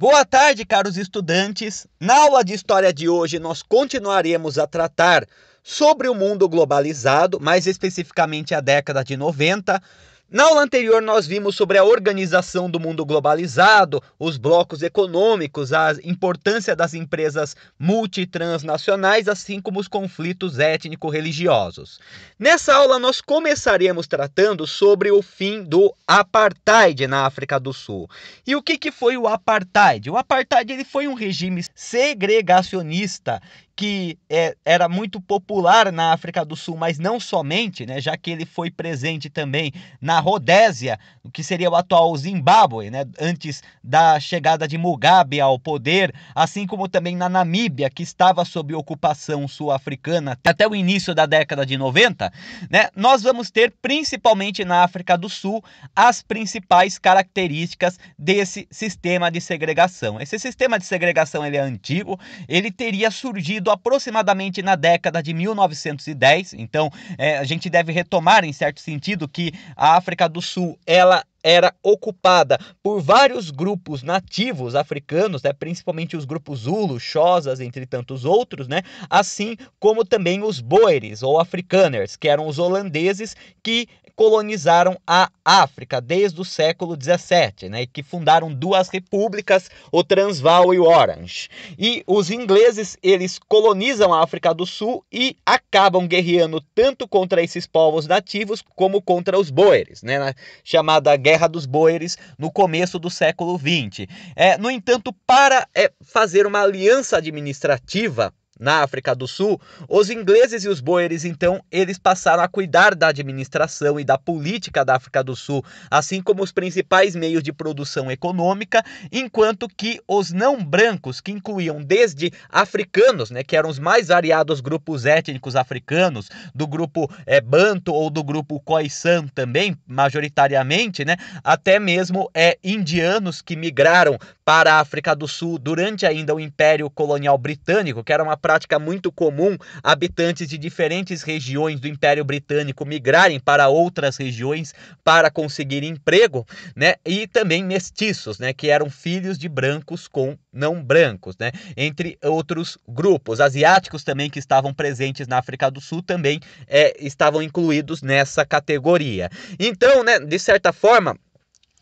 Boa tarde, caros estudantes. Na aula de história de hoje, nós continuaremos a tratar sobre o mundo globalizado, mais especificamente a década de 90, na aula anterior, nós vimos sobre a organização do mundo globalizado, os blocos econômicos, a importância das empresas multitransnacionais, assim como os conflitos étnico-religiosos. Nessa aula, nós começaremos tratando sobre o fim do apartheid na África do Sul. E o que, que foi o apartheid? O apartheid ele foi um regime segregacionista que é, era muito popular na África do Sul, mas não somente, né, já que ele foi presente também na Rodésia, o que seria o atual Zimbábue, né, antes da chegada de Mugabe ao poder, assim como também na Namíbia, que estava sob ocupação sul-africana até o início da década de 90, né, nós vamos ter principalmente na África do Sul as principais características desse sistema de segregação. Esse sistema de segregação ele é antigo, ele teria surgido aproximadamente na década de 1910. Então, é, a gente deve retomar, em certo sentido, que a África do Sul ela era ocupada por vários grupos nativos africanos, né, principalmente os grupos Zulu, Xhosas, entre tantos outros, né, assim como também os Boeres ou Afrikaners, que eram os holandeses que colonizaram a África desde o século 17, né, e que fundaram duas repúblicas, o Transvaal e o Orange. E os ingleses, eles colonizam a África do Sul e acabam guerreando tanto contra esses povos nativos como contra os boeres, né, na chamada Guerra dos Boeres, no começo do século 20. É, no entanto, para é, fazer uma aliança administrativa na África do Sul, os ingleses e os boeres, então, eles passaram a cuidar da administração e da política da África do Sul, assim como os principais meios de produção econômica, enquanto que os não brancos, que incluíam desde africanos, né, que eram os mais variados grupos étnicos africanos, do grupo é, eh, Banto ou do grupo Khoisan também, majoritariamente, né, até mesmo é, indianos que migraram para a África do Sul durante ainda o Império Colonial Britânico, que era uma prática muito comum habitantes de diferentes regiões do Império Britânico migrarem para outras regiões para conseguir emprego, né? E também mestiços, né, que eram filhos de brancos com não brancos, né? Entre outros grupos asiáticos também que estavam presentes na África do Sul também é, estavam incluídos nessa categoria. Então, né, de certa forma,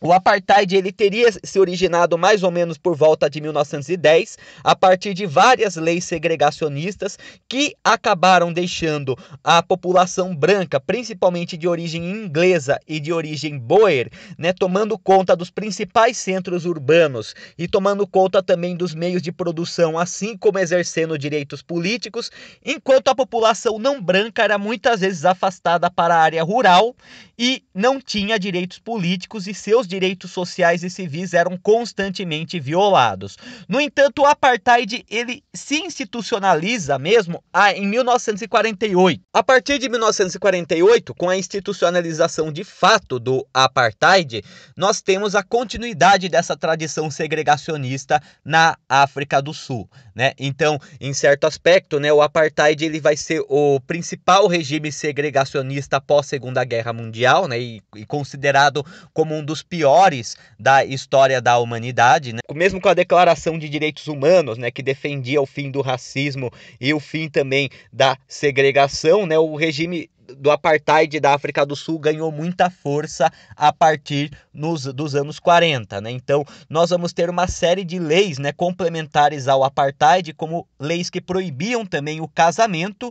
o apartheid ele teria se originado mais ou menos por volta de 1910, a partir de várias leis segregacionistas que acabaram deixando a população branca, principalmente de origem inglesa e de origem boer, né, tomando conta dos principais centros urbanos e tomando conta também dos meios de produção, assim como exercendo direitos políticos, enquanto a população não branca era muitas vezes afastada para a área rural e não tinha direitos políticos e seus direitos sociais e civis eram constantemente violados. No entanto, o apartheid ele se institucionaliza mesmo ah, em 1948. A partir de 1948, com a institucionalização de fato do apartheid, nós temos a continuidade dessa tradição segregacionista na África do Sul, né? Então, em certo aspecto, né, o apartheid ele vai ser o principal regime segregacionista pós Segunda Guerra Mundial, né, e, e considerado como um dos piores da história da humanidade. Né? Mesmo com a Declaração de Direitos Humanos, né, que defendia o fim do racismo e o fim também da segregação, né, o regime do apartheid da África do Sul ganhou muita força a partir nos, dos anos 40, né? Então, nós vamos ter uma série de leis, né, complementares ao apartheid, como leis que proibiam também o casamento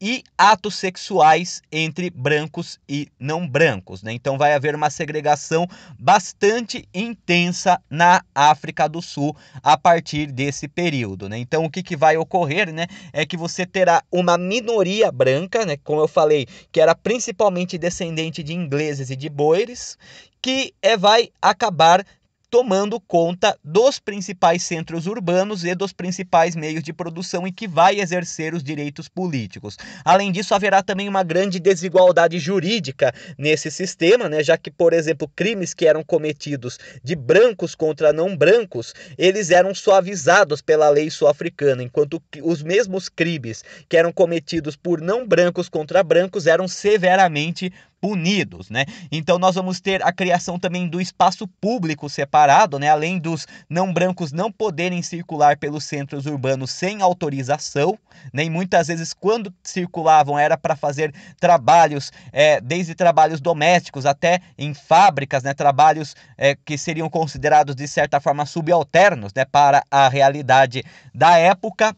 e atos sexuais entre brancos e não brancos. Né? Então vai haver uma segregação bastante intensa na África do Sul a partir desse período. Né? Então o que, que vai ocorrer né, é que você terá uma minoria branca, né, como eu falei, que era principalmente descendente de ingleses e de boeres, que é, vai acabar tomando conta dos principais centros urbanos e dos principais meios de produção e que vai exercer os direitos políticos. Além disso, haverá também uma grande desigualdade jurídica nesse sistema, né, já que, por exemplo, crimes que eram cometidos de brancos contra não brancos, eles eram suavizados pela lei sul-africana, enquanto os mesmos crimes que eram cometidos por não brancos contra brancos eram severamente punidos, né? Então nós vamos ter a criação também do espaço público separado, né? Além dos não brancos não poderem circular pelos centros urbanos sem autorização, nem né? muitas vezes quando circulavam era para fazer trabalhos, é, desde trabalhos domésticos até em fábricas, né? Trabalhos é, que seriam considerados de certa forma subalternos, né? Para a realidade da época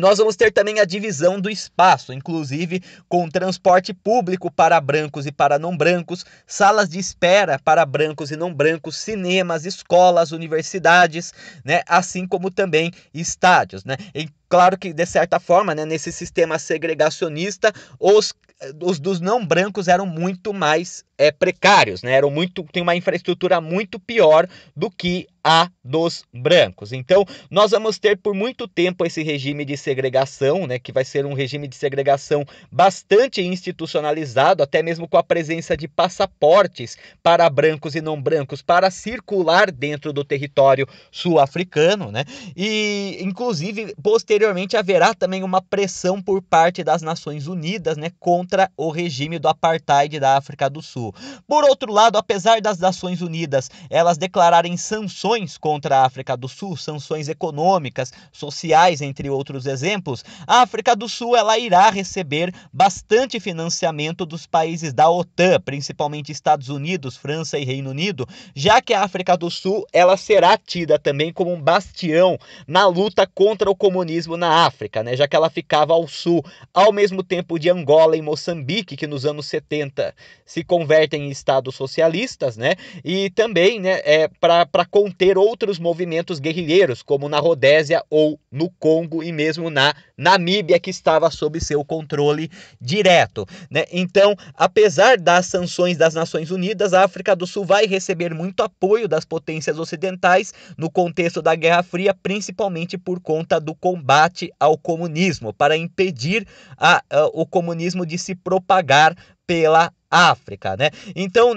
nós vamos ter também a divisão do espaço, inclusive com transporte público para brancos e para não brancos, salas de espera para brancos e não brancos, cinemas, escolas, universidades, né? assim como também estádios. Né? Em Claro que, de certa forma, né, nesse sistema segregacionista, os, os dos não brancos eram muito mais é, precários, né? Eram muito, tem uma infraestrutura muito pior do que a dos brancos. Então, nós vamos ter por muito tempo esse regime de segregação, né, que vai ser um regime de segregação bastante institucionalizado, até mesmo com a presença de passaportes para brancos e não brancos para circular dentro do território sul-africano, né? E inclusive posteriormente Posteriormente, haverá também uma pressão por parte das Nações Unidas né, contra o regime do apartheid da África do Sul. Por outro lado, apesar das Nações Unidas elas declararem sanções contra a África do Sul, sanções econômicas, sociais, entre outros exemplos, a África do Sul ela irá receber bastante financiamento dos países da OTAN, principalmente Estados Unidos, França e Reino Unido, já que a África do Sul ela será tida também como um bastião na luta contra o comunismo mesmo na África, né, já que ela ficava ao sul, ao mesmo tempo de Angola e Moçambique, que nos anos 70 se convertem em estados socialistas, né, e também né, é, para conter outros movimentos guerrilheiros, como na Rodésia ou no Congo e mesmo na Namíbia, que estava sob seu controle direto. Né? Então, apesar das sanções das Nações Unidas, a África do Sul vai receber muito apoio das potências ocidentais no contexto da Guerra Fria, principalmente por conta do combate combate ao comunismo, para impedir a, a, o comunismo de se propagar pela África, né? Então,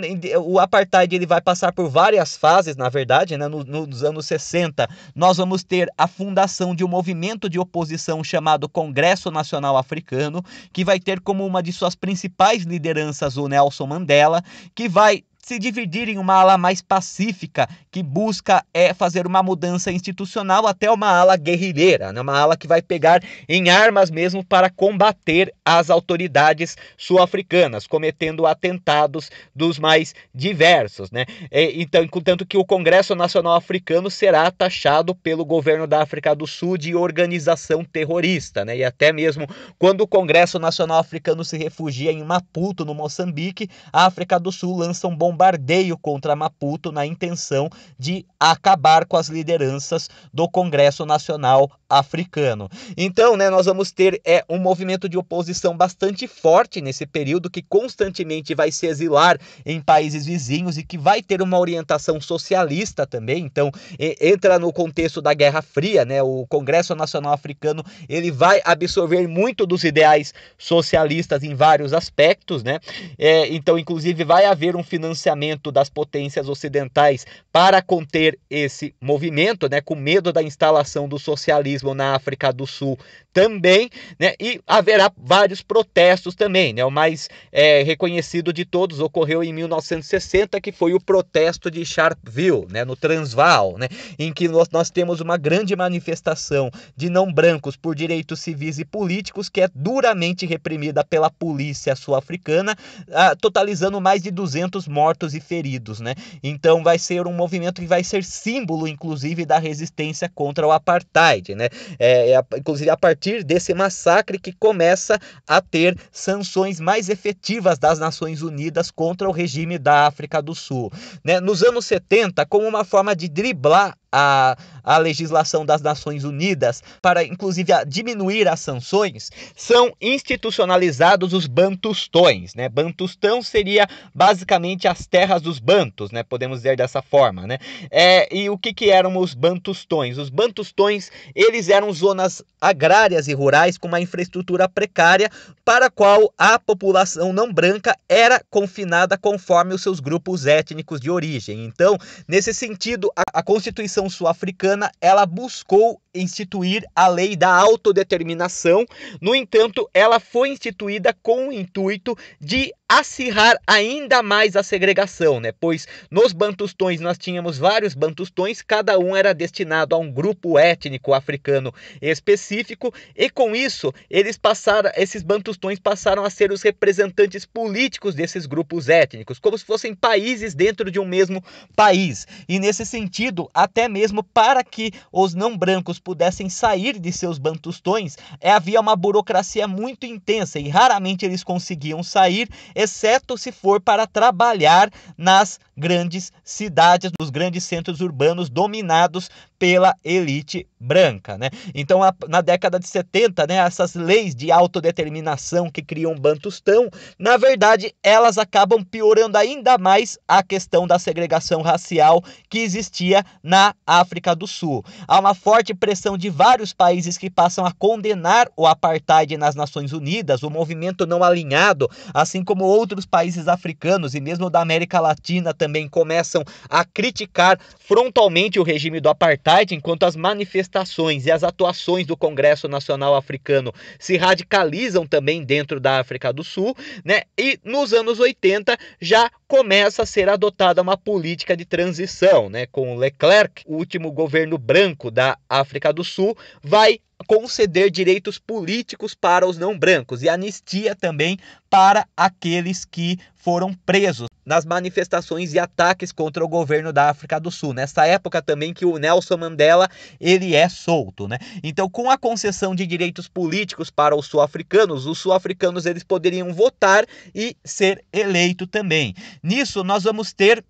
o apartheid ele vai passar por várias fases, na verdade, né? Nos, nos, anos 60, nós vamos ter a fundação de um movimento de oposição chamado Congresso Nacional Africano, que vai ter como uma de suas principais lideranças o Nelson Mandela, que vai se dividir em uma ala mais pacífica, que busca é fazer uma mudança institucional, até uma ala guerrilheira, né? uma ala que vai pegar em armas mesmo para combater as autoridades sul-africanas, cometendo atentados dos mais diversos. Né? É, então, contanto que o Congresso Nacional Africano será taxado pelo governo da África do Sul de organização terrorista, né? e até mesmo quando o Congresso Nacional Africano se refugia em Maputo, no Moçambique, a África do Sul lança um bom bombardeio contra Maputo na intenção de acabar com as lideranças do Congresso Nacional Africano. Então, né, nós vamos ter é, um movimento de oposição bastante forte nesse período que constantemente vai se exilar em países vizinhos e que vai ter uma orientação socialista também. Então, entra no contexto da Guerra Fria, né? O Congresso Nacional Africano, ele vai absorver muito dos ideais socialistas em vários aspectos, né? É, então, inclusive, vai haver um financiamento pronunciamento das potências ocidentais para conter esse movimento, né, com medo da instalação do socialismo na África do Sul também, né, e haverá vários protestos também. Né, o mais é, reconhecido de todos ocorreu em 1960, que foi o protesto de Sharpeville, né, no Transvaal, né, em que nós, nós temos uma grande manifestação de não brancos por direitos civis e políticos que é duramente reprimida pela polícia sul-africana, ah, totalizando mais de 200 mortos mortos e feridos, né? Então vai ser um movimento que vai ser símbolo, inclusive, da resistência contra o apartheid, né? É, é, inclusive a partir desse massacre que começa a ter sanções mais efetivas das Nações Unidas contra o regime da África do Sul, né? Nos anos 70, como uma forma de driblar a, a legislação das Nações Unidas para, inclusive, a diminuir as sanções, são institucionalizados os bantustões. Né? Bantustão seria basicamente as terras dos bantos, né? podemos dizer dessa forma. Né? É, e o que, que eram os bantustões? Os bantustões eles eram zonas agrárias e rurais com uma infraestrutura precária para a qual a população não branca era confinada conforme os seus grupos étnicos de origem. Então, nesse sentido, a, a Constituição sul-africana, ela buscou instituir a lei da autodeterminação. No entanto, ela foi instituída com o intuito de acirrar ainda mais a segregação, né? Pois nos bantustões nós tínhamos vários bantustões, cada um era destinado a um grupo étnico africano específico, e com isso eles passaram, esses bantustões passaram a ser os representantes políticos desses grupos étnicos, como se fossem países dentro de um mesmo país. E nesse sentido, até mesmo para que os não brancos pudessem sair de seus bantustões, é, havia uma burocracia muito intensa e raramente eles conseguiam sair, exceto se for para trabalhar nas grandes cidades, nos grandes centros urbanos dominados pela elite branca, né? Então, na década de 70, né, essas leis de autodeterminação que criam Bantustão, na verdade, elas acabam piorando ainda mais a questão da segregação racial que existia na África do Sul. Há uma forte pressão de vários países que passam a condenar o apartheid nas Nações Unidas, o movimento não alinhado, assim como outros países africanos e mesmo da América Latina também começam a criticar frontalmente o regime do apartheid verdade, enquanto as manifestações e as atuações do Congresso Nacional Africano se radicalizam também dentro da África do Sul, né? E nos anos 80 já começa a ser adotada uma política de transição, né? Com Leclerc, o último governo branco da África do Sul, vai conceder direitos políticos para os não brancos e anistia também para aqueles que foram presos nas manifestações e ataques contra o governo da África do Sul. Nessa época também que o Nelson Mandela ele é solto, né? Então, com a concessão de direitos políticos para os sul-africanos, os sul-africanos eles poderiam votar e ser eleito também. Nisso nós vamos ter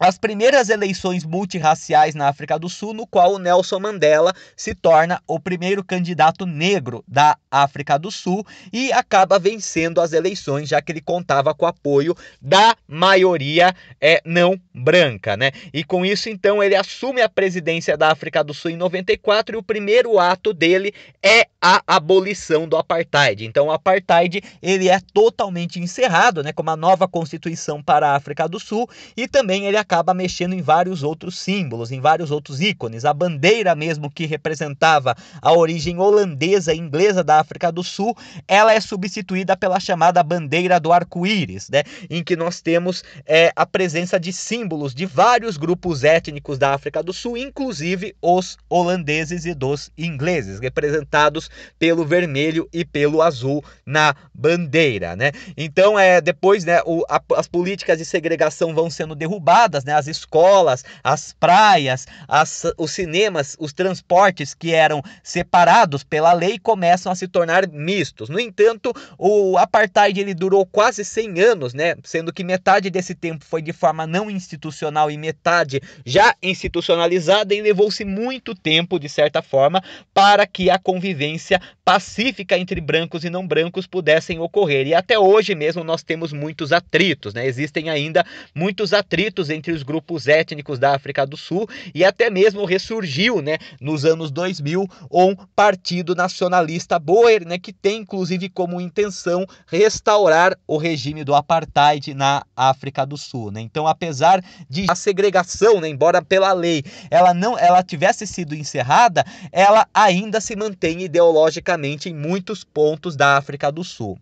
as primeiras eleições multirraciais na África do Sul, no qual o Nelson Mandela se torna o primeiro candidato negro da África do Sul e acaba vencendo as eleições, já que ele contava com o apoio da maioria é, não branca, né? E com isso, então, ele assume a presidência da África do Sul em 94 e o primeiro ato dele é a abolição do apartheid. Então, o apartheid ele é totalmente encerrado, né? Com uma nova constituição para a África do Sul e também ele acaba mexendo em vários outros símbolos, em vários outros ícones. A bandeira mesmo que representava a origem holandesa e inglesa da África do Sul, ela é substituída pela chamada bandeira do arco-íris, né? Em que nós temos é, a presença de símbolos de vários grupos étnicos da África do Sul, inclusive os holandeses e dos ingleses, representados pelo vermelho e pelo azul na bandeira, né? Então é depois, né? O, a, as políticas de segregação vão sendo derrubadas né, as escolas, as praias, as, os cinemas, os transportes que eram separados pela lei começam a se tornar mistos. No entanto, o apartheid ele durou quase 100 anos, né, sendo que metade desse tempo foi de forma não institucional e metade já institucionalizada e levou-se muito tempo, de certa forma, para que a convivência pacífica entre brancos e não brancos pudessem ocorrer. E até hoje mesmo nós temos muitos atritos, né? Existem ainda muitos atritos entre entre os grupos étnicos da África do Sul e até mesmo ressurgiu, né, nos anos 2000, um partido nacionalista Boer, né, que tem inclusive como intenção restaurar o regime do apartheid na África do Sul, né? Então, apesar de a segregação, né, embora pela lei ela não ela tivesse sido encerrada, ela ainda se mantém ideologicamente em muitos pontos da África do Sul.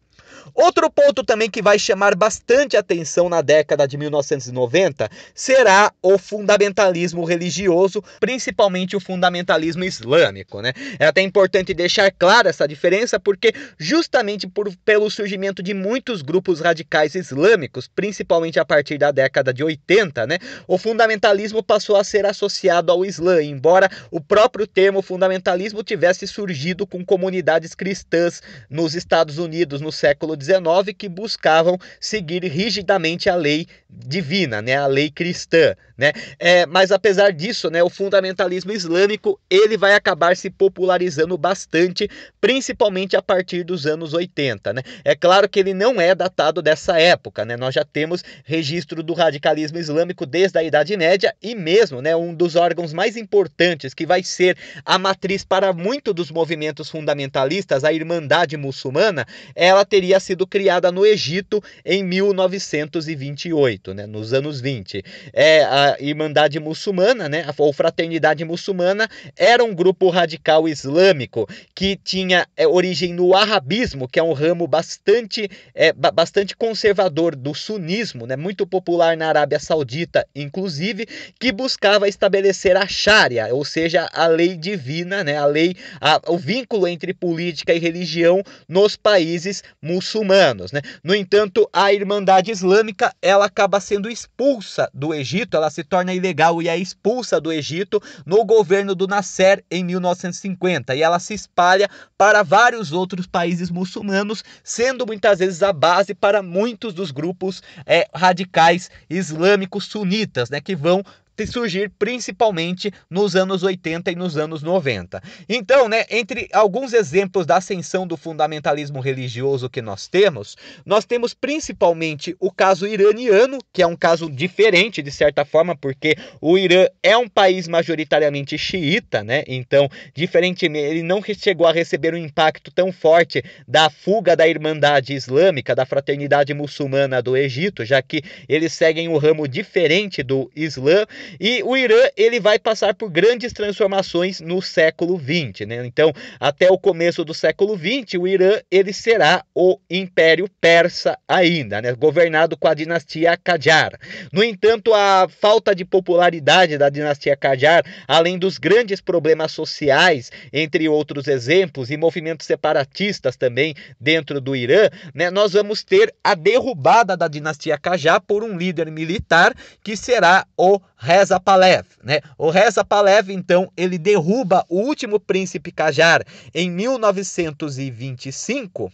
Outro ponto também que vai chamar bastante atenção na década de 1990 será o fundamentalismo religioso, principalmente o fundamentalismo islâmico, né? É até importante deixar clara essa diferença porque justamente por, pelo surgimento de muitos grupos radicais islâmicos, principalmente a partir da década de 80, né? O fundamentalismo passou a ser associado ao Islã, embora o próprio termo fundamentalismo tivesse surgido com comunidades cristãs nos Estados Unidos no século século XIX que buscavam seguir rigidamente a lei divina, né, a lei cristã. Né? É, mas apesar disso, né, o fundamentalismo islâmico ele vai acabar se popularizando bastante, principalmente a partir dos anos 80. Né? É claro que ele não é datado dessa época. Né? Nós já temos registro do radicalismo islâmico desde a Idade Média e mesmo né, um dos órgãos mais importantes que vai ser a matriz para muito dos movimentos fundamentalistas, a Irmandade Muçulmana, ela teria sido criada no Egito em 1928, né, nos anos 20. É, a Irmandade Muçulmana, né, ou Fraternidade Muçulmana, era um grupo radical islâmico que tinha é, origem no arabismo, que é um ramo bastante, é, bastante conservador do sunismo, né, muito popular na Arábia Saudita, inclusive, que buscava estabelecer a Sharia, ou seja, a lei divina, né, a lei, a, o vínculo entre política e religião nos países muçulmanos. Né. No entanto, a Irmandade Islâmica ela acaba sendo expulsa do Egito, ela se torna ilegal e é expulsa do Egito no governo do Nasser em 1950. E ela se espalha para vários outros países muçulmanos, sendo muitas vezes a base para muitos dos grupos é, radicais islâmicos sunitas, né, que vão surgir principalmente nos anos 80 e nos anos 90. Então, né, entre alguns exemplos da ascensão do fundamentalismo religioso que nós temos, nós temos principalmente o caso iraniano, que é um caso diferente de certa forma, porque o Irã é um país majoritariamente xiita, né? Então, diferentemente, ele não chegou a receber um impacto tão forte da fuga da Irmandade Islâmica, da fraternidade muçulmana do Egito, já que eles seguem um ramo diferente do Islã. E o Irã ele vai passar por grandes transformações no século XX. Né? Então, até o começo do século XX, o Irã ele será o Império Persa ainda, né? governado com a dinastia Qajar. No entanto, a falta de popularidade da dinastia Qajar, além dos grandes problemas sociais, entre outros exemplos, e movimentos separatistas também dentro do Irã, né? nós vamos ter a derrubada da dinastia Qajar por um líder militar que será o Ré Reza Palev, né? O Reza Palev então ele derruba o último príncipe Kajar em 1925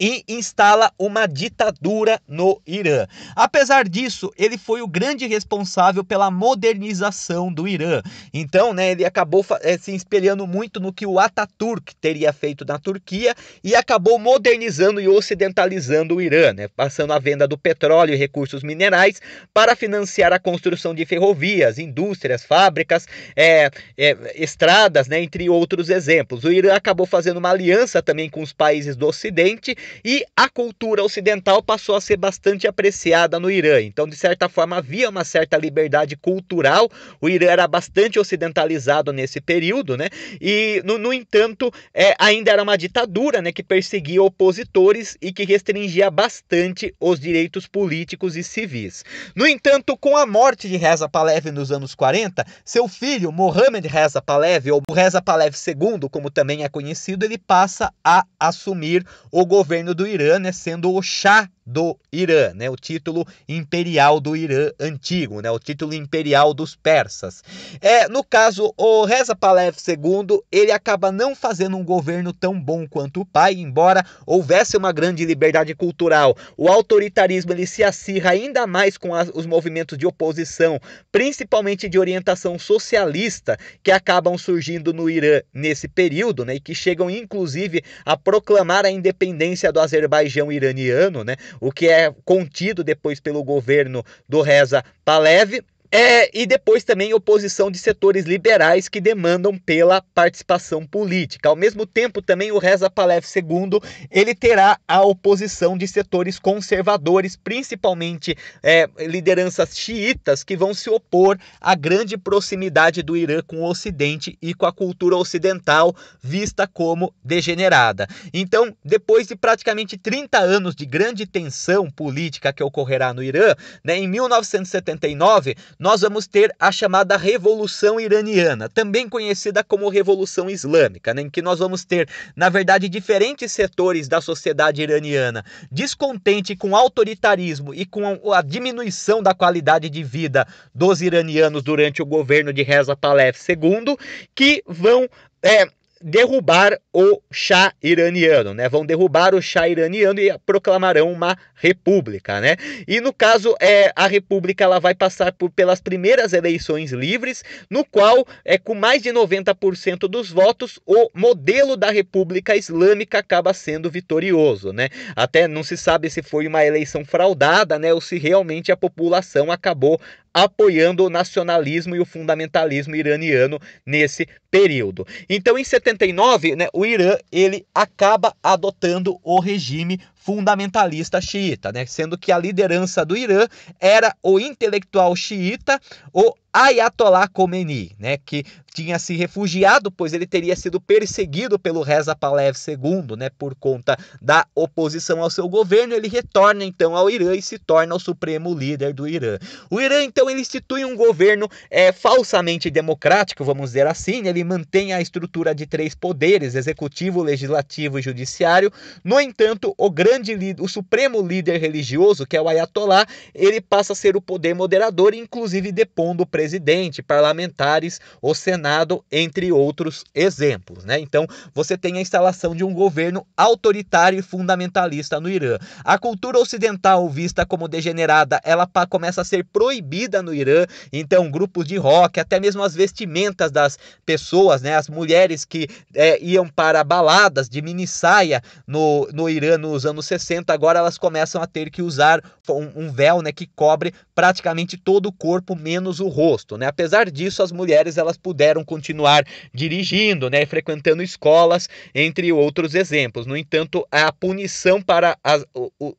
e instala uma ditadura no Irã. Apesar disso, ele foi o grande responsável pela modernização do Irã. Então, né, ele acabou é, se espelhando muito no que o Ataturk teria feito na Turquia e acabou modernizando e ocidentalizando o Irã, né, passando a venda do petróleo e recursos minerais para financiar a construção de ferrovias, indústrias, fábricas, é, é, estradas, né, entre outros exemplos. O Irã acabou fazendo uma aliança também com os países do Ocidente e a cultura ocidental passou a ser bastante apreciada no Irã. Então, de certa forma, havia uma certa liberdade cultural. O Irã era bastante ocidentalizado nesse período, né? E, no, no entanto, é, ainda era uma ditadura né, que perseguia opositores e que restringia bastante os direitos políticos e civis. No entanto, com a morte de Reza Palev nos anos 40, seu filho, Mohamed Reza Palev, ou Reza Palev II, como também é conhecido, ele passa a assumir o governo governo do Irã, né, sendo o Shah do Irã, né? O título imperial do Irã antigo, né? O título imperial dos persas. É, no caso, o Reza Pahlav II, ele acaba não fazendo um governo tão bom quanto o pai, embora houvesse uma grande liberdade cultural. O autoritarismo ele se acirra ainda mais com as, os movimentos de oposição, principalmente de orientação socialista, que acabam surgindo no Irã nesse período, né? E que chegam inclusive a proclamar a independência do Azerbaijão iraniano, né? o que é contido depois pelo governo do Reza Palev. É, e depois também oposição de setores liberais que demandam pela participação política. Ao mesmo tempo, também o Reza Palev II ele terá a oposição de setores conservadores, principalmente é, lideranças xiitas que vão se opor à grande proximidade do Irã com o Ocidente e com a cultura ocidental vista como degenerada. Então, depois de praticamente 30 anos de grande tensão política que ocorrerá no Irã, né, em 1979 nós vamos ter a chamada Revolução Iraniana, também conhecida como Revolução Islâmica, né? em que nós vamos ter, na verdade, diferentes setores da sociedade iraniana descontente com o autoritarismo e com a diminuição da qualidade de vida dos iranianos durante o governo de Reza Talev II, que vão é, derrubar o chá iraniano, né? Vão derrubar o chá iraniano e proclamarão uma república, né? E no caso é a república ela vai passar por pelas primeiras eleições livres, no qual é com mais de 90% dos votos o modelo da república islâmica acaba sendo vitorioso, né? Até não se sabe se foi uma eleição fraudada, né, ou se realmente a população acabou apoiando o nacionalismo e o fundamentalismo iraniano nesse período. Então, em 79, né, o Irã ele acaba adotando o regime fundamentalista xiita, né? sendo que a liderança do Irã era o intelectual xiita, o Ayatollah Khomeini, né, que tinha se refugiado, pois ele teria sido perseguido pelo Reza Palev II, né, por conta da oposição ao seu governo, ele retorna então ao Irã e se torna o supremo líder do Irã. O Irã então ele institui um governo é, falsamente democrático, vamos dizer assim, né? ele mantém a estrutura de três poderes, executivo, legislativo e judiciário. No entanto, o grande grande líder, o supremo líder religioso, que é o Ayatollah, ele passa a ser o poder moderador, inclusive depondo o presidente, parlamentares, o Senado, entre outros exemplos. Né? Então, você tem a instalação de um governo autoritário e fundamentalista no Irã. A cultura ocidental, vista como degenerada, ela começa a ser proibida no Irã. Então, grupos de rock, até mesmo as vestimentas das pessoas, né? as mulheres que é, iam para baladas de mini saia no, no Irã nos anos 60, agora elas começam a ter que usar um, um véu né, que cobre praticamente todo o corpo, menos o rosto. Né? Apesar disso, as mulheres elas puderam continuar dirigindo, né, frequentando escolas, entre outros exemplos. No entanto, a punição para as,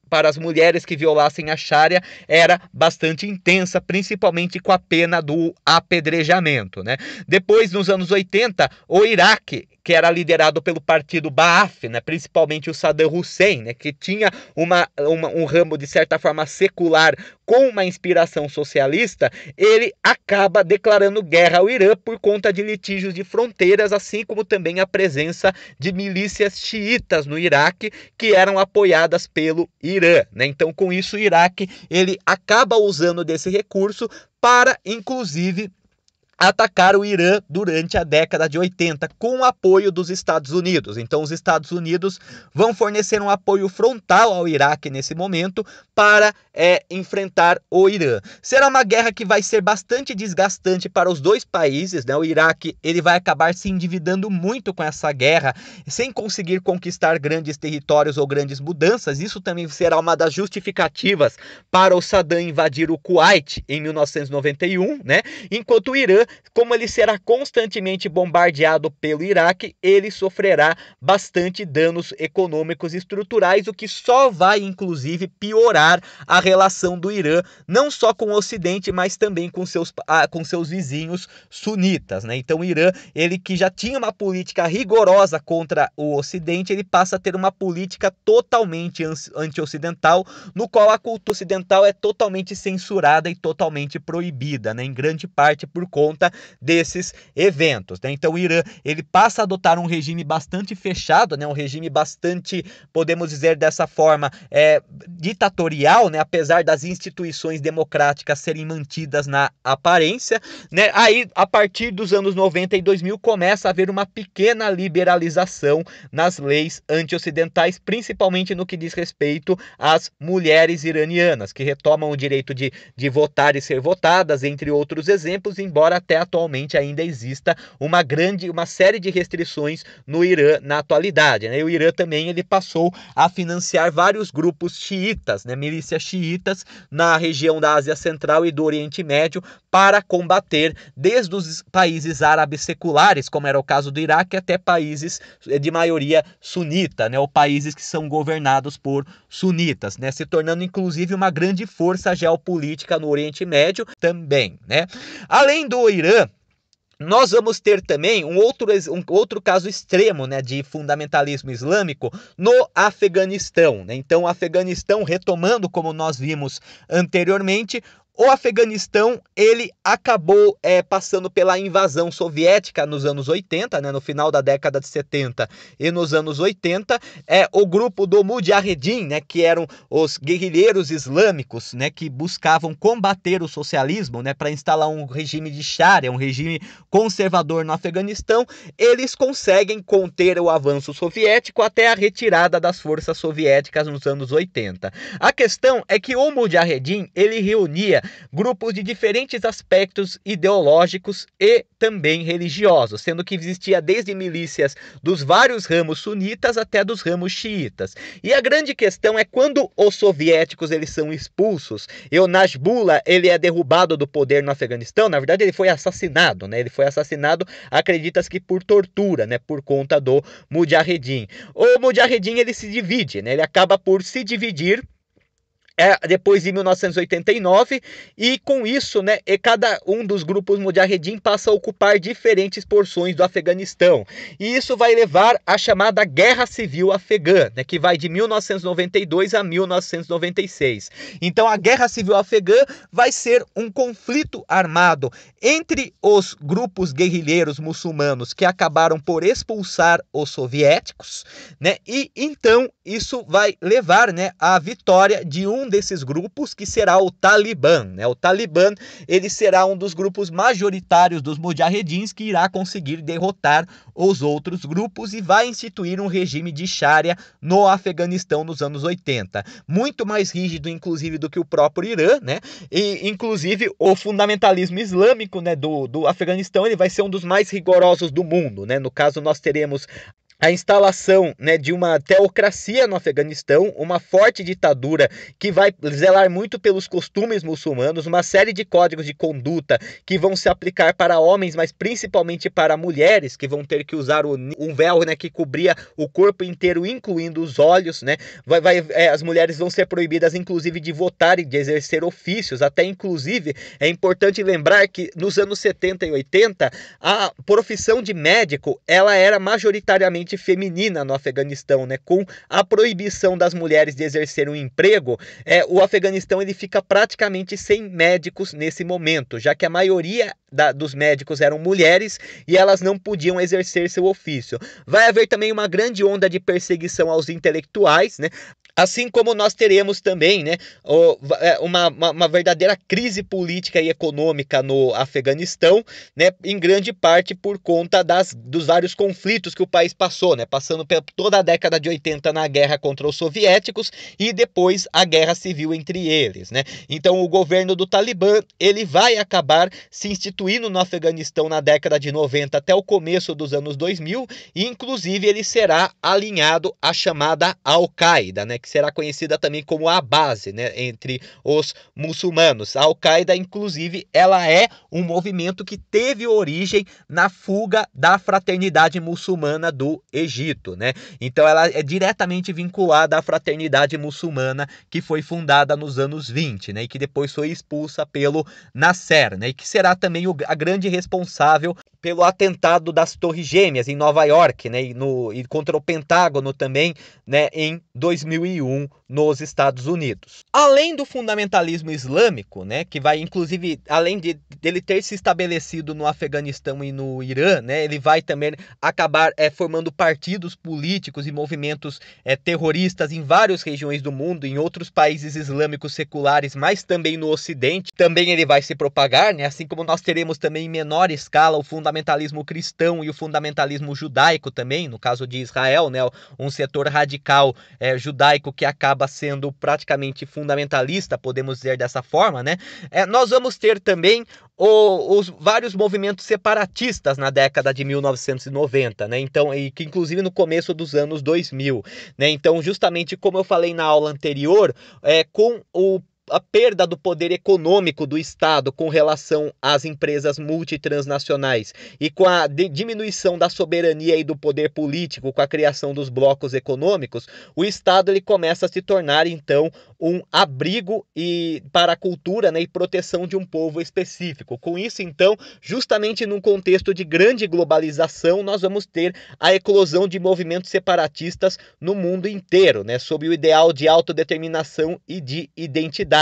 para as mulheres que violassem a Sharia era bastante intensa, principalmente com a pena do apedrejamento. Né? Depois, nos anos 80, o Iraque que era liderado pelo partido Baaf, né, principalmente o Saddam Hussein, né, que tinha uma, uma, um ramo de certa forma secular com uma inspiração socialista, ele acaba declarando guerra ao Irã por conta de litígios de fronteiras, assim como também a presença de milícias xiitas no Iraque que eram apoiadas pelo Irã. Né? Então, com isso, o Iraque ele acaba usando desse recurso para, inclusive, atacar o Irã durante a década de 80 com o apoio dos Estados Unidos. Então os Estados Unidos vão fornecer um apoio frontal ao Iraque nesse momento para é, enfrentar o Irã. Será uma guerra que vai ser bastante desgastante para os dois países. Né? O Iraque ele vai acabar se endividando muito com essa guerra, sem conseguir conquistar grandes territórios ou grandes mudanças. Isso também será uma das justificativas para o Saddam invadir o Kuwait em 1991, né? enquanto o Irã como ele será constantemente bombardeado pelo Iraque, ele sofrerá bastante danos econômicos estruturais, o que só vai inclusive piorar a relação do Irã não só com o Ocidente, mas também com seus, ah, com seus vizinhos sunitas, né? Então o Irã, ele que já tinha uma política rigorosa contra o Ocidente, ele passa a ter uma política totalmente anti-ocidental, no qual a cultura ocidental é totalmente censurada e totalmente proibida, né? Em grande parte por conta conta desses eventos. Né? Então o Irã ele passa a adotar um regime bastante fechado, né? um regime bastante, podemos dizer dessa forma, é, ditatorial, né? apesar das instituições democráticas serem mantidas na aparência. Né? Aí, a partir dos anos 90 e 2000, começa a haver uma pequena liberalização nas leis antiocidentais, principalmente no que diz respeito às mulheres iranianas, que retomam o direito de, de votar e ser votadas, entre outros exemplos, embora até atualmente ainda exista uma grande, uma série de restrições no Irã na atualidade. Né? E o Irã também ele passou a financiar vários grupos xiitas, né? milícias xiitas na região da Ásia Central e do Oriente Médio para combater desde os países árabes seculares, como era o caso do Iraque, até países de maioria sunita, né? ou países que são governados por sunitas, né? se tornando inclusive uma grande força geopolítica no Oriente Médio também. Né? Além do Irã, nós vamos ter também um outro, um outro caso extremo né, de fundamentalismo islâmico no Afeganistão. Né? Então, o Afeganistão, retomando como nós vimos anteriormente, o Afeganistão, ele acabou é, passando pela invasão soviética nos anos 80, né, no final da década de 70 e nos anos 80, é o grupo do Mujahedin, né, que eram os guerrilheiros islâmicos, né, que buscavam combater o socialismo, né, para instalar um regime de Sharia, um regime conservador no Afeganistão, eles conseguem conter o avanço soviético até a retirada das forças soviéticas nos anos 80. A questão é que o Mujahedin, ele reunia grupos de diferentes aspectos ideológicos e também religiosos, sendo que existia desde milícias dos vários ramos sunitas até dos ramos xiitas. E a grande questão é quando os soviéticos eles são expulsos. E o Najbullah, ele é derrubado do poder no Afeganistão, na verdade ele foi assassinado, né? Ele foi assassinado, acreditas que por tortura, né, por conta do Mujahedin. O Mujahedin ele se divide, né? Ele acaba por se dividir é, depois de 1989, e com isso, né, cada um dos grupos Mujahedin passa a ocupar diferentes porções do Afeganistão. E isso vai levar à chamada Guerra Civil Afegã, né, que vai de 1992 a 1996. Então, a Guerra Civil Afegã vai ser um conflito armado entre os grupos guerrilheiros muçulmanos que acabaram por expulsar os soviéticos, né, e então isso vai levar né, à vitória de um desses grupos que será o Talibã. Né? O Talibã ele será um dos grupos majoritários dos mujahedins que irá conseguir derrotar os outros grupos e vai instituir um regime de Sharia no Afeganistão nos anos 80, muito mais rígido inclusive do que o próprio Irã, né? E inclusive o fundamentalismo islâmico, né, do, do Afeganistão, ele vai ser um dos mais rigorosos do mundo, né? No caso nós teremos a instalação né, de uma teocracia no Afeganistão, uma forte ditadura que vai zelar muito pelos costumes muçulmanos, uma série de códigos de conduta que vão se aplicar para homens, mas principalmente para mulheres, que vão ter que usar o, um véu né, que cobria o corpo inteiro, incluindo os olhos. Né? Vai, vai, é, as mulheres vão ser proibidas, inclusive, de votar e de exercer ofícios. Até, inclusive, é importante lembrar que nos anos 70 e 80, a profissão de médico ela era majoritariamente feminina no Afeganistão, né? Com a proibição das mulheres de exercer um emprego, é, o Afeganistão ele fica praticamente sem médicos nesse momento, já que a maioria da, dos médicos eram mulheres e elas não podiam exercer seu ofício. Vai haver também uma grande onda de perseguição aos intelectuais, né? Assim como nós teremos também né, é, uma, uma, uma, verdadeira crise política e econômica no Afeganistão, né, em grande parte por conta das, dos vários conflitos que o país passou, né, passando por toda a década de 80 na guerra contra os soviéticos e depois a guerra civil entre eles. Né. Então o governo do Talibã ele vai acabar se instituindo no Afeganistão na década de 90 até o começo dos anos 2000 e inclusive ele será alinhado à chamada Al-Qaeda, né, que será conhecida também como a base né, entre os muçulmanos. A Al-Qaeda, inclusive, ela é um movimento que teve origem na fuga da fraternidade muçulmana do Egito. Né? Então ela é diretamente vinculada à fraternidade muçulmana que foi fundada nos anos 20 né, e que depois foi expulsa pelo Nasser, né, e que será também a grande responsável pelo atentado das Torres Gêmeas em Nova York, né, e, no, e contra o Pentágono também, né, em 2001 nos Estados Unidos. Além do fundamentalismo islâmico, né, que vai inclusive além de dele ter se estabelecido no Afeganistão e no Irã, né, ele vai também acabar é, formando partidos políticos e movimentos é, terroristas em várias regiões do mundo, em outros países islâmicos seculares, mas também no Ocidente. Também ele vai se propagar, né, assim como nós teremos também em menor escala o fundamentalismo cristão e o fundamentalismo judaico também, no caso de Israel, né, um setor radical é, judaico que acaba acaba sendo praticamente fundamentalista, podemos dizer dessa forma, né? É, nós vamos ter também o, os vários movimentos separatistas na década de 1990, né? Então, e que inclusive no começo dos anos 2000, né? Então, justamente como eu falei na aula anterior, é, com o a perda do poder econômico do Estado com relação às empresas multitransnacionais e com a diminuição da soberania e do poder político com a criação dos blocos econômicos, o Estado ele começa a se tornar então um abrigo e para a cultura né, e proteção de um povo específico. Com isso, então, justamente num contexto de grande globalização, nós vamos ter a eclosão de movimentos separatistas no mundo inteiro, né, sob o ideal de autodeterminação e de identidade.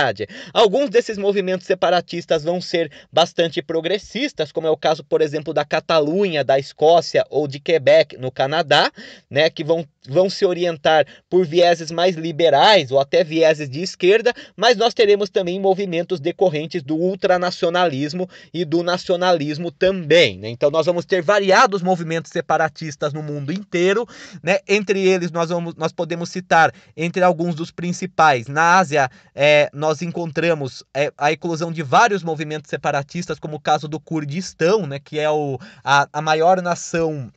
Alguns desses movimentos separatistas vão ser bastante progressistas, como é o caso, por exemplo, da Catalunha, da Escócia ou de Quebec, no Canadá, né, que vão vão se orientar por vieses mais liberais ou até vieses de esquerda, mas nós teremos também movimentos decorrentes do ultranacionalismo e do nacionalismo também. Né? Então nós vamos ter variados movimentos separatistas no mundo inteiro, né? entre eles nós, vamos, nós podemos citar entre alguns dos principais. Na Ásia é, nós encontramos é, a eclosão de vários movimentos separatistas, como o caso do Kurdistão, né? que é o, a, a maior nação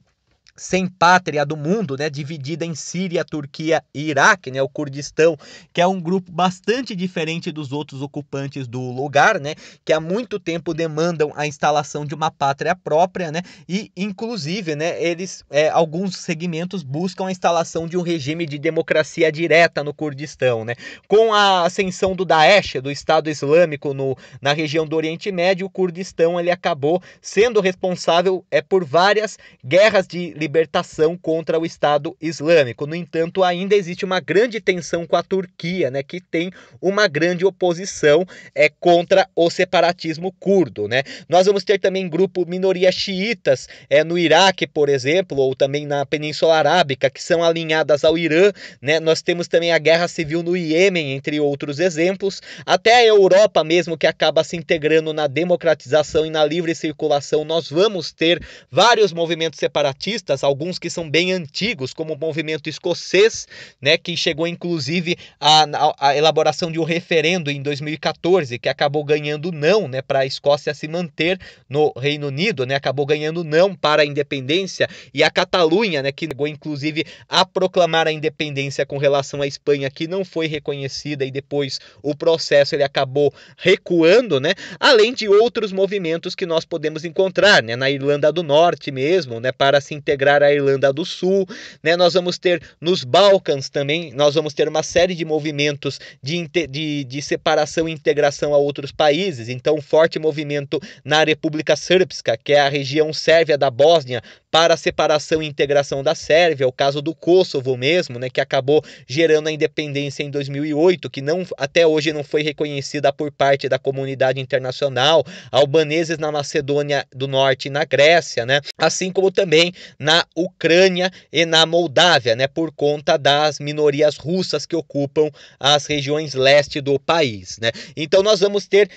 sem pátria do mundo, né, dividida em Síria, Turquia e Iraque, né, o Kurdistão, que é um grupo bastante diferente dos outros ocupantes do lugar, né, que há muito tempo demandam a instalação de uma pátria própria, né, e inclusive, né, eles é, alguns segmentos buscam a instalação de um regime de democracia direta no Kurdistão, né. Com a ascensão do Daesh, do Estado Islâmico no, na região do Oriente Médio, o Kurdistão ele acabou sendo responsável é por várias guerras de libertação contra o Estado Islâmico. No entanto, ainda existe uma grande tensão com a Turquia, né, que tem uma grande oposição é, contra o separatismo curdo. Né? Nós vamos ter também grupo minorias xiitas é, no Iraque, por exemplo, ou também na Península Arábica, que são alinhadas ao Irã. Né? Nós temos também a guerra civil no Iêmen, entre outros exemplos. Até a Europa mesmo, que acaba se integrando na democratização e na livre circulação, nós vamos ter vários movimentos separatistas alguns que são bem antigos, como o movimento escocês, né, que chegou inclusive à, elaboração de um referendo em 2014, que acabou ganhando não né, para a Escócia se manter no Reino Unido, né, acabou ganhando não para a independência, e a Catalunha, né, que chegou inclusive a proclamar a independência com relação à Espanha, que não foi reconhecida, e depois o processo ele acabou recuando, né, além de outros movimentos que nós podemos encontrar né, na Irlanda do Norte mesmo, né, para se integrar integrar a Irlanda do Sul, né? Nós vamos ter nos Balcãs também, nós vamos ter uma série de movimentos de, de, de separação e integração a outros países. Então, forte movimento na República Srpska, que é a região sérvia da Bósnia, para a separação e integração da Sérvia, o caso do Kosovo mesmo, né, que acabou gerando a independência em 2008, que não até hoje não foi reconhecida por parte da comunidade internacional, albaneses na Macedônia do Norte e na Grécia, né? Assim como também na na Ucrânia e na Moldávia, né, por conta das minorias russas que ocupam as regiões leste do país, né? Então nós vamos ter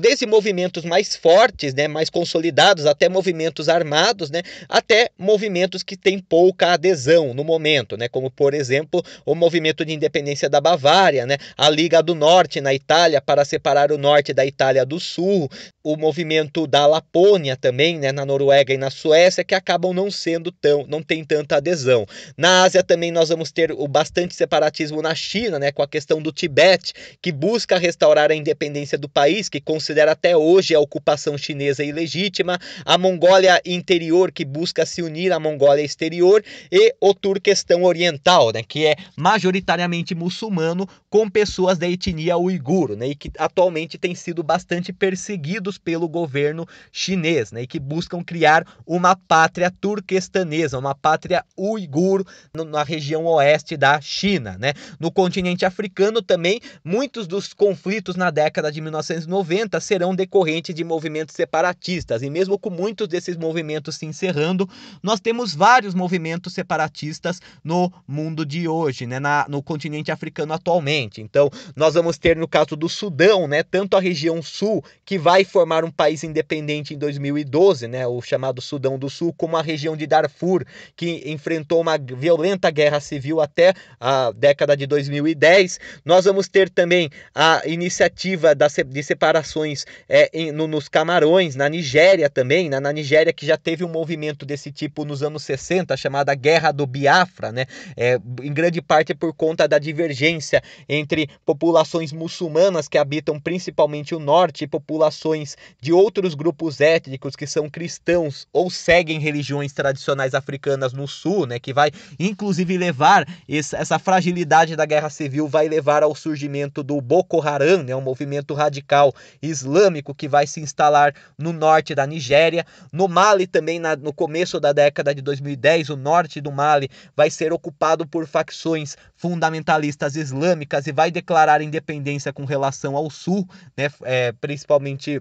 desde movimentos mais fortes, né, mais consolidados, até movimentos armados, né, até movimentos que têm pouca adesão no momento, né, como por exemplo o movimento de independência da Bavária, né, a Liga do Norte na Itália para separar o norte da Itália do Sul, o movimento da Lapônia também, né, na Noruega e na Suécia, que acabam não sendo tão, não tem tanta adesão. Na Ásia também nós vamos ter o bastante separatismo na China, né, com a questão do Tibete, que busca restaurar a independência do país, que considera até hoje a ocupação chinesa ilegítima, a Mongólia interior que busca se unir à Mongólia exterior e o Turquestão oriental, né, que é majoritariamente muçulmano com pessoas da etnia uiguro, né, e que atualmente tem sido bastante perseguidos pelo governo chinês, né, e que buscam criar uma pátria turca paquistanesa, uma pátria uigur na região oeste da China. Né? No continente africano também, muitos dos conflitos na década de 1990 serão decorrentes de movimentos separatistas, e mesmo com muitos desses movimentos se encerrando, nós temos vários movimentos separatistas no mundo de hoje, né? Na, no continente africano atualmente. Então, nós vamos ter no caso do Sudão, né? tanto a região sul, que vai formar um país independente em 2012, né? o chamado Sudão do Sul, como a região de Darfur, que enfrentou uma violenta guerra civil até a década de 2010. Nós vamos ter também a iniciativa das, de separações é, nos Camarões, na Nigéria também, na, né? na, Nigéria que já teve um movimento desse tipo nos anos 60, chamada Guerra do Biafra, né? É, em grande parte por conta da divergência entre populações muçulmanas que habitam principalmente o norte e populações de outros grupos étnicos que são cristãos ou seguem religiões tradicionais tradicionais africanas no sul, né, que vai inclusive levar essa fragilidade da guerra civil vai levar ao surgimento do Boko Haram, né, um movimento radical islâmico que vai se instalar no norte da Nigéria, no Mali também na, no começo da década de 2010, o norte do Mali vai ser ocupado por facções fundamentalistas islâmicas e vai declarar independência com relação ao sul, né, é, principalmente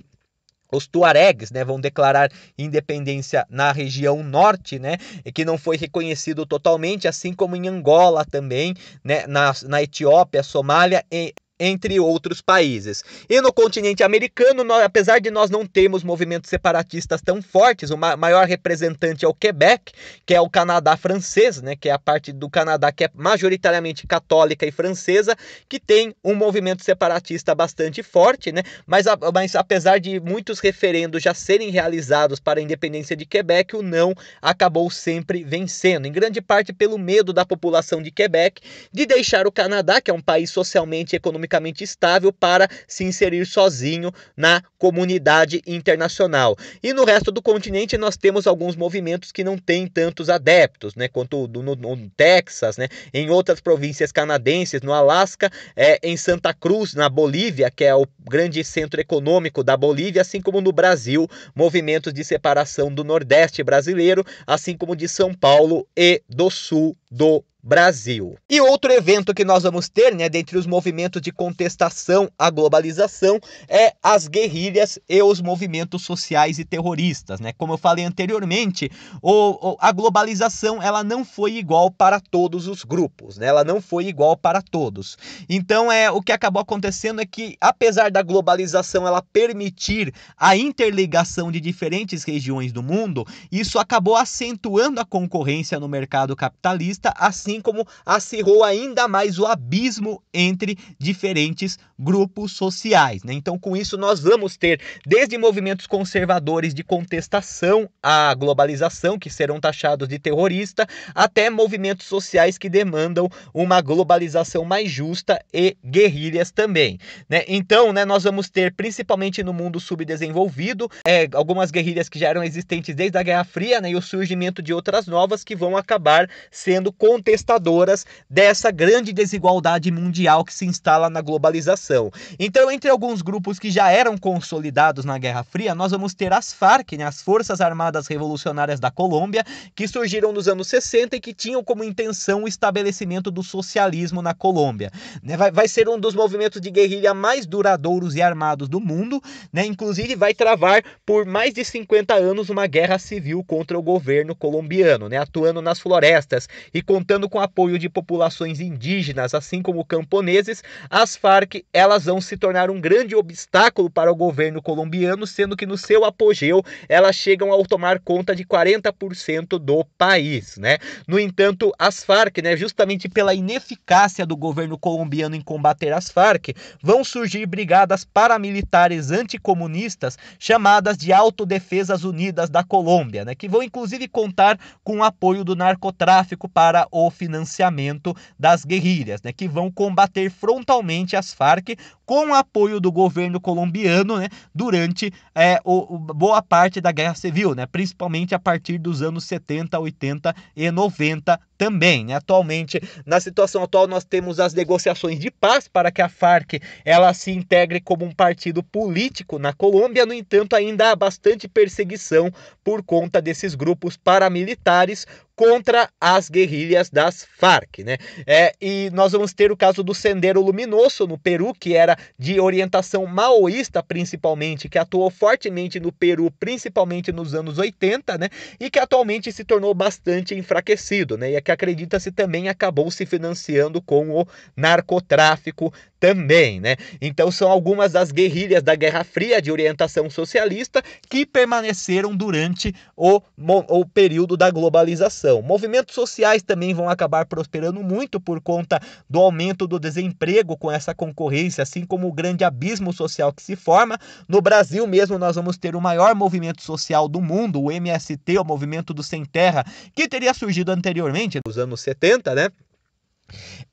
os tuaregs né, vão declarar independência na região norte, né, que não foi reconhecido totalmente, assim como em Angola também, né, na, na Etiópia, Somália e entre outros países. E no continente americano, nós, apesar de nós não termos movimentos separatistas tão fortes, o ma maior representante é o Quebec, que é o Canadá francês, né, que é a parte do Canadá que é majoritariamente católica e francesa, que tem um movimento separatista bastante forte, né? Mas, a, mas apesar de muitos referendos já serem realizados para a independência de Quebec, o não acabou sempre vencendo, em grande parte pelo medo da população de Quebec de deixar o Canadá, que é um país socialmente e economicamente economicamente estável para se inserir sozinho na comunidade internacional. E no resto do continente nós temos alguns movimentos que não têm tantos adeptos, né, quanto no, no Texas, né, em outras províncias canadenses, no Alasca, é, em Santa Cruz, na Bolívia, que é o grande centro econômico da Bolívia, assim como no Brasil, movimentos de separação do Nordeste brasileiro, assim como de São Paulo e do Sul do Brasil. E outro evento que nós vamos ter, né, dentre os movimentos de contestação à globalização, é as guerrilhas e os movimentos sociais e terroristas, né? Como eu falei anteriormente, o, o, a globalização ela não foi igual para todos os grupos, né? Ela não foi igual para todos. Então, é o que acabou acontecendo é que apesar da globalização ela permitir a interligação de diferentes regiões do mundo, isso acabou acentuando a concorrência no mercado capitalista assim como acirrou ainda mais o abismo entre diferentes grupos sociais. Né? Então, com isso, nós vamos ter desde movimentos conservadores de contestação à globalização, que serão taxados de terrorista, até movimentos sociais que demandam uma globalização mais justa e guerrilhas também. Né? Então, né, nós vamos ter, principalmente no mundo subdesenvolvido, é, algumas guerrilhas que já eram existentes desde a Guerra Fria né, e o surgimento de outras novas que vão acabar sendo sendo contestadoras dessa grande desigualdade mundial que se instala na globalização. Então, entre alguns grupos que já eram consolidados na Guerra Fria, nós vamos ter as FARC, né, as Forças Armadas Revolucionárias da Colômbia, que surgiram nos anos 60 e que tinham como intenção o estabelecimento do socialismo na Colômbia. Né. Vai, vai ser um dos movimentos de guerrilha mais duradouros e armados do mundo, né? inclusive vai travar por mais de 50 anos uma guerra civil contra o governo colombiano, né? atuando nas florestas e e contando com o apoio de populações indígenas, assim como camponeses, as Farc elas vão se tornar um grande obstáculo para o governo colombiano, sendo que no seu apogeu elas chegam a tomar conta de 40% do país, né? No entanto, as Farc, né, justamente pela ineficácia do governo colombiano em combater as Farc, vão surgir brigadas paramilitares anticomunistas chamadas de Autodefesas Unidas da Colômbia, né, que vão inclusive contar com o apoio do narcotráfico para para o financiamento das guerrilhas, né, que vão combater frontalmente as Farc, com o apoio do governo colombiano né, durante é, o, o, boa parte da Guerra Civil, né, principalmente a partir dos anos 70, 80 e 90 também. Né. Atualmente, na situação atual, nós temos as negociações de paz para que a Farc ela se integre como um partido político na Colômbia. No entanto, ainda há bastante perseguição por conta desses grupos paramilitares contra as guerrilhas das Farc, né? É, e nós vamos ter o caso do Sendero Luminoso no Peru, que era de orientação maoísta, principalmente, que atuou fortemente no Peru, principalmente nos anos 80, né? E que atualmente se tornou bastante enfraquecido, né? E é que acredita-se também acabou se financiando com o narcotráfico também, né? Então são algumas das guerrilhas da Guerra Fria de orientação socialista que permaneceram durante o, o período da globalização. Movimentos sociais também vão acabar prosperando muito por conta do aumento do desemprego com essa concorrência, assim como o grande abismo social que se forma. No Brasil mesmo nós vamos ter o maior movimento social do mundo, o MST, o Movimento do Sem Terra, que teria surgido anteriormente, nos anos 70, né?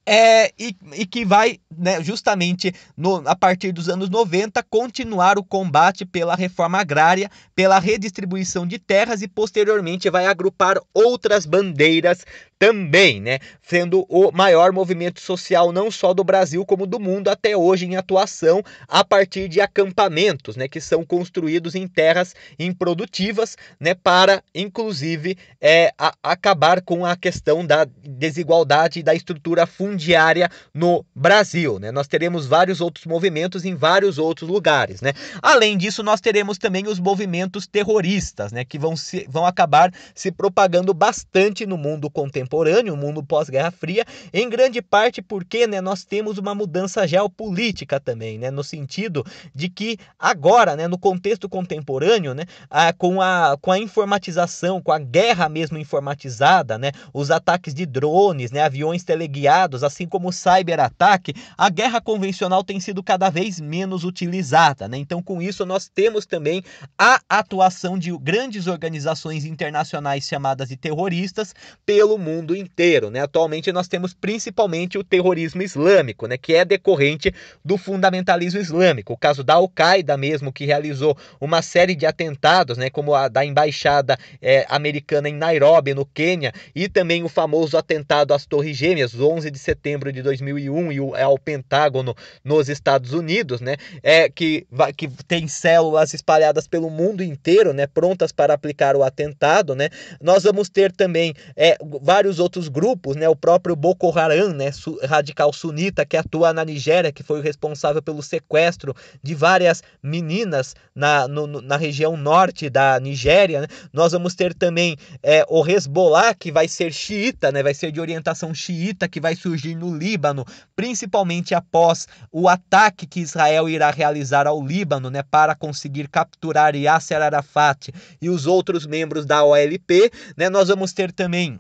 É, e, e que vai, né, justamente no, a partir dos anos 90, continuar o combate pela reforma agrária, pela redistribuição de terras e posteriormente vai agrupar outras bandeiras também, né, sendo o maior movimento social não só do Brasil como do mundo até hoje em atuação a partir de acampamentos, né, que são construídos em terras improdutivas, né, para inclusive é, a, acabar com a questão da desigualdade da estrutura fundamental diária no Brasil. Né? Nós teremos vários outros movimentos em vários outros lugares. Né? Além disso, nós teremos também os movimentos terroristas, né? que vão, se, vão acabar se propagando bastante no mundo contemporâneo, no mundo pós-Guerra Fria, em grande parte porque né, nós temos uma mudança geopolítica também, né? no sentido de que agora, né, no contexto contemporâneo, né, a, com, a, com a informatização, com a guerra mesmo informatizada, né, os ataques de drones, né, aviões teleguiados, assim como o cyberataque, a guerra convencional tem sido cada vez menos utilizada. Né? Então, com isso, nós temos também a atuação de grandes organizações internacionais chamadas de terroristas pelo mundo inteiro. Né? Atualmente, nós temos principalmente o terrorismo islâmico, né? que é decorrente do fundamentalismo islâmico. O caso da Al-Qaeda mesmo, que realizou uma série de atentados, né? como a da embaixada é, americana em Nairobi, no Quênia, e também o famoso atentado às Torres Gêmeas, 11 de setembro setembro de 2001 e o, é ao Pentágono nos Estados Unidos, né? É que, que tem células espalhadas pelo mundo inteiro, né? Prontas para aplicar o atentado, né? Nós vamos ter também é, vários outros grupos, né? O próprio Boko Haram, né? Su, radical sunita que atua na Nigéria, que foi o responsável pelo sequestro de várias meninas na, no, na região norte da Nigéria. Né? Nós vamos ter também é, o Hezbollah, que vai ser xiita, né? vai ser de orientação xiita, que vai surgir agir no Líbano, principalmente após o ataque que Israel irá realizar ao Líbano, né, para conseguir capturar Yasser Arafat e os outros membros da OLP, né? Nós vamos ter também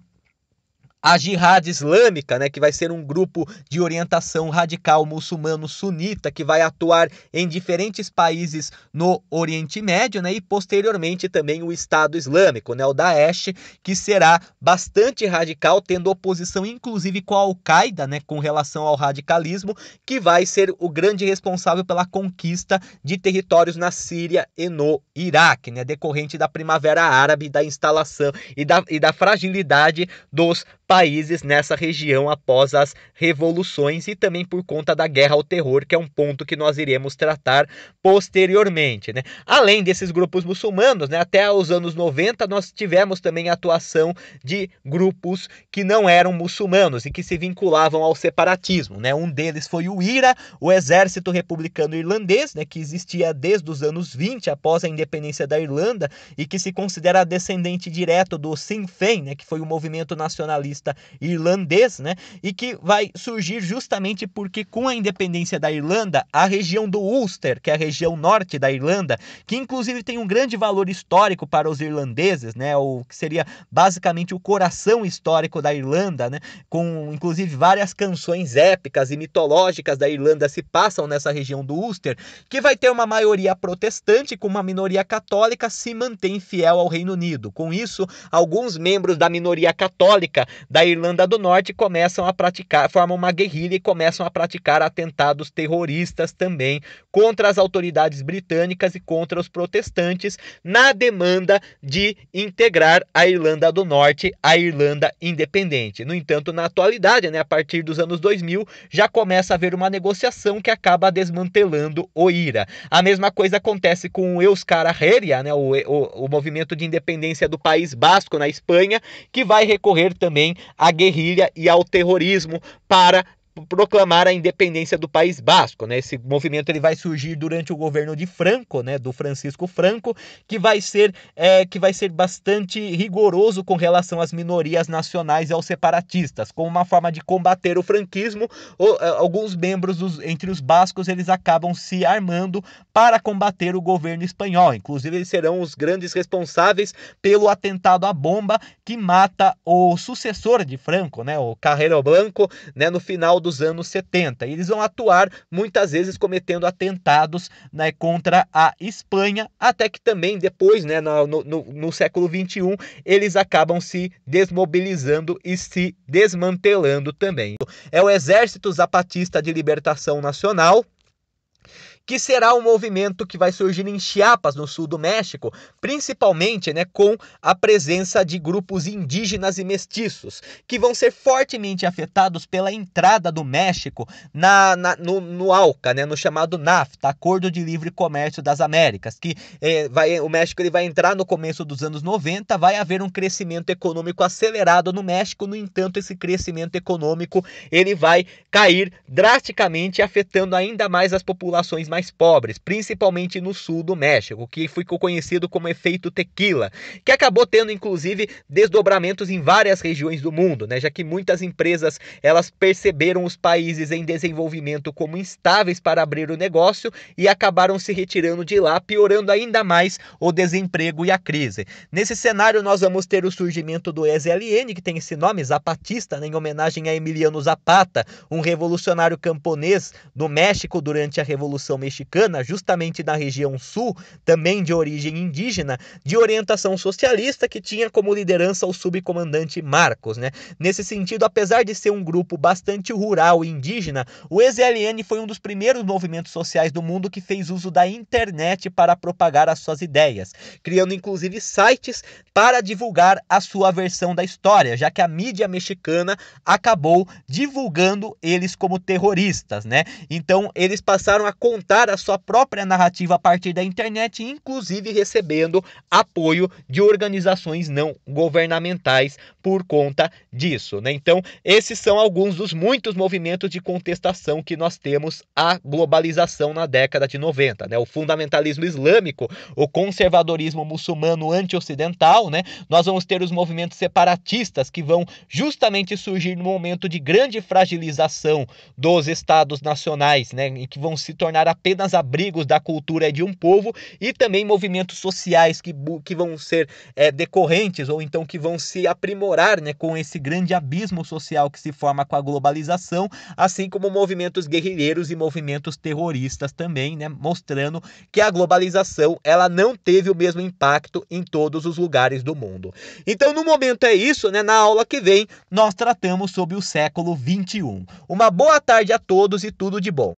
a Jihad Islâmica, né, que vai ser um grupo de orientação radical muçulmano sunita que vai atuar em diferentes países no Oriente Médio, né, e posteriormente também o Estado Islâmico, né, o Daesh, que será bastante radical, tendo oposição inclusive com a Al-Qaeda, né, com relação ao radicalismo, que vai ser o grande responsável pela conquista de territórios na Síria e no Iraque, né, decorrente da Primavera Árabe, da instalação e da, e da fragilidade dos países nessa região após as revoluções e também por conta da guerra ao terror, que é um ponto que nós iremos tratar posteriormente. Né? Além desses grupos muçulmanos, né, até os anos 90 nós tivemos também a atuação de grupos que não eram muçulmanos e que se vinculavam ao separatismo. Né? Um deles foi o IRA, o Exército Republicano Irlandês, né, que existia desde os anos 20 após a independência da Irlanda e que se considera descendente direto do Sinn Féin, né, que foi o movimento nacionalista nacionalista irlandês, né? E que vai surgir justamente porque com a independência da Irlanda, a região do Ulster, que é a região norte da Irlanda, que inclusive tem um grande valor histórico para os irlandeses, né? O que seria basicamente o coração histórico da Irlanda, né? Com inclusive várias canções épicas e mitológicas da Irlanda se passam nessa região do Ulster, que vai ter uma maioria protestante com uma minoria católica se mantém fiel ao Reino Unido. Com isso, alguns membros da minoria católica da Irlanda do Norte começam a praticar, formam uma guerrilha e começam a praticar atentados terroristas também contra as autoridades britânicas e contra os protestantes na demanda de integrar a Irlanda do Norte à Irlanda independente. No entanto, na atualidade, né, a partir dos anos 2000, já começa a haver uma negociação que acaba desmantelando o IRA. A mesma coisa acontece com o Euskara Herria, né, o, o, o movimento de independência do País Basco na Espanha, que vai recorrer também à guerrilha e ao terrorismo para proclamar a independência do País Basco, né? Esse movimento ele vai surgir durante o governo de Franco, né, do Francisco Franco, que vai ser é, que vai ser bastante rigoroso com relação às minorias nacionais e aos separatistas, como uma forma de combater o franquismo. Ou, é, alguns membros dos, entre os bascos eles acabam se armando para combater o governo espanhol. Inclusive eles serão os grandes responsáveis pelo atentado à bomba que mata o sucessor de Franco, né, o Carrero Blanco, né, no final dos anos 70. E eles vão atuar muitas vezes cometendo atentados né, contra a Espanha, até que também depois, né, no, no, no século XXI, eles acabam se desmobilizando e se desmantelando também. É o Exército Zapatista de Libertação Nacional, que será um movimento que vai surgir em Chiapas, no sul do México, principalmente né, com a presença de grupos indígenas e mestiços, que vão ser fortemente afetados pela entrada do México na, na no, no ALCA, né, no chamado NAFTA, Acordo de Livre Comércio das Américas, que é vai, o México ele vai entrar no começo dos anos 90, vai haver um crescimento econômico acelerado no México, no entanto, esse crescimento econômico ele vai cair drasticamente, afetando ainda mais as populações mais mais pobres, principalmente no sul do México, que ficou conhecido como efeito tequila, que acabou tendo inclusive desdobramentos em várias regiões do mundo, né? já que muitas empresas elas perceberam os países em desenvolvimento como instáveis para abrir o negócio e acabaram se retirando de lá, piorando ainda mais o desemprego e a crise. Nesse cenário nós vamos ter o surgimento do EZLN, que tem esse nome, Zapatista, né? em homenagem a Emiliano Zapata, um revolucionário camponês do México durante a Revolução mexicana, justamente na região sul, também de origem indígena, de orientação socialista, que tinha como liderança o subcomandante Marcos. Né? Nesse sentido, apesar de ser um grupo bastante rural e indígena, o EZLN foi um dos primeiros movimentos sociais do mundo que fez uso da internet para propagar as suas ideias, criando inclusive sites para divulgar a sua versão da história, já que a mídia mexicana acabou divulgando eles como terroristas, né? Então eles passaram a contar montar a sua própria narrativa a partir da internet, inclusive recebendo apoio de organizações não governamentais por conta disso. Né? Então, esses são alguns dos muitos movimentos de contestação que nós temos à globalização na década de 90. Né? O fundamentalismo islâmico, o conservadorismo muçulmano anti-ocidental, né? nós vamos ter os movimentos separatistas que vão justamente surgir no momento de grande fragilização dos estados nacionais, né? e que vão se tornar a apenas abrigos da cultura de um povo e também movimentos sociais que, que vão ser é, decorrentes ou então que vão se aprimorar né, com esse grande abismo social que se forma com a globalização, assim como movimentos guerrilheiros e movimentos terroristas também, né, mostrando que a globalização ela não teve o mesmo impacto em todos os lugares do mundo. Então, no momento é isso, né? Na aula que vem nós tratamos sobre o século 21. Uma boa tarde a todos e tudo de bom.